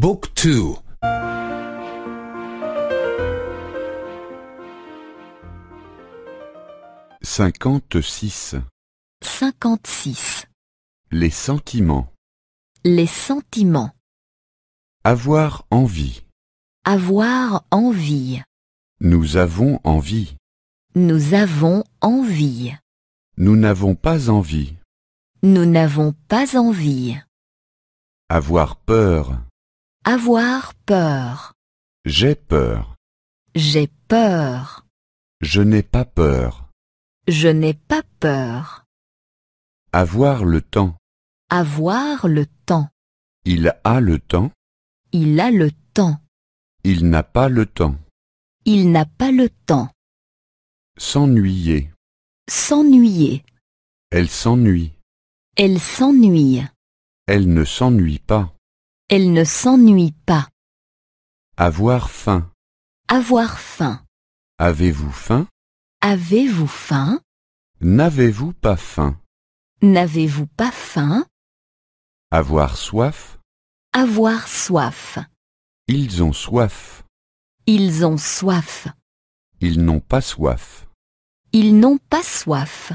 Book 2 56 56 Les sentiments Les sentiments Avoir envie Avoir envie Nous avons envie Nous avons envie Nous n'avons pas envie Nous n'avons pas envie Avoir peur avoir peur. J'ai peur. J'ai peur. Je n'ai pas peur. Je n'ai pas peur. Avoir le temps. Avoir le temps. Il a le temps. Il a le temps. Il n'a pas le temps. Il n'a pas le temps. S'ennuyer. S'ennuyer. Elle s'ennuie. Elle s'ennuie. Elle ne s'ennuie pas. Elle ne s'ennuie pas. Avoir faim. Avoir faim. Avez-vous faim Avez-vous faim N'avez-vous pas faim N'avez-vous pas faim Avoir soif. Avoir soif. Ils ont soif. Ils ont soif. Ils n'ont pas soif. Ils n'ont pas soif.